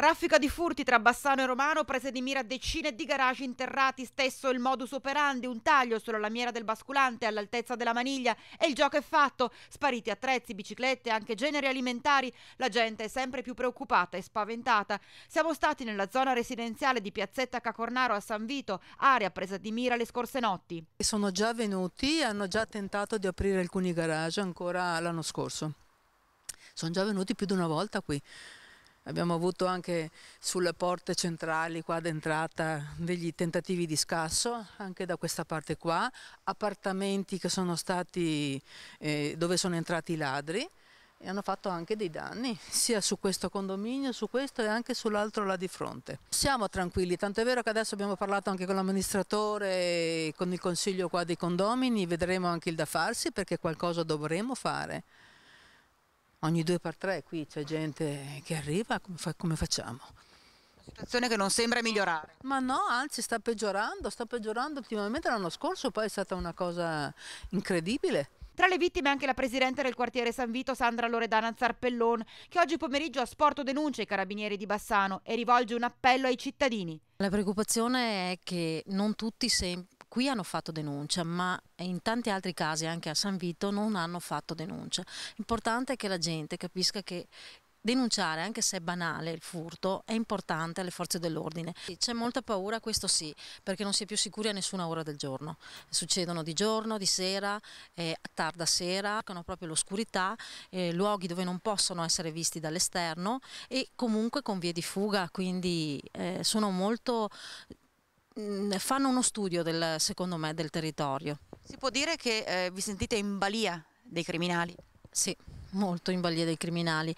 Raffica di furti tra Bassano e Romano, prese di mira decine di garage interrati, stesso il modus operandi, un taglio sulla lamiera del basculante all'altezza della maniglia e il gioco è fatto. Spariti attrezzi, biciclette, anche generi alimentari, la gente è sempre più preoccupata e spaventata. Siamo stati nella zona residenziale di Piazzetta Cacornaro a San Vito, area presa di mira le scorse notti. Sono già venuti, hanno già tentato di aprire alcuni garage ancora l'anno scorso. Sono già venuti più di una volta qui. Abbiamo avuto anche sulle porte centrali qua d'entrata degli tentativi di scasso, anche da questa parte qua, appartamenti che sono stati eh, dove sono entrati i ladri e hanno fatto anche dei danni, sia su questo condominio, su questo e anche sull'altro là di fronte. Siamo tranquilli, tanto è vero che adesso abbiamo parlato anche con l'amministratore, e con il consiglio qua dei condomini, vedremo anche il da farsi perché qualcosa dovremo fare ogni due per tre qui c'è gente che arriva, come, fa, come facciamo? situazione che non sembra migliorare. Ma no, anzi sta peggiorando, sta peggiorando ultimamente l'anno scorso, poi è stata una cosa incredibile. Tra le vittime anche la presidente del quartiere San Vito, Sandra Loredana Zarpellon, che oggi pomeriggio a Sporto denuncia i carabinieri di Bassano e rivolge un appello ai cittadini. La preoccupazione è che non tutti sempre qui hanno fatto denuncia, ma in tanti altri casi, anche a San Vito, non hanno fatto denuncia. Importante è che la gente capisca che denunciare, anche se è banale il furto, è importante alle forze dell'ordine. C'è molta paura, questo sì, perché non si è più sicuri a nessuna ora del giorno. Succedono di giorno, di sera, eh, a tarda sera, hanno proprio l'oscurità, eh, luoghi dove non possono essere visti dall'esterno e comunque con vie di fuga, quindi eh, sono molto Mm, fanno uno studio del, secondo me del territorio. Si può dire che eh, vi sentite in balia dei criminali? Sì, molto in balia dei criminali.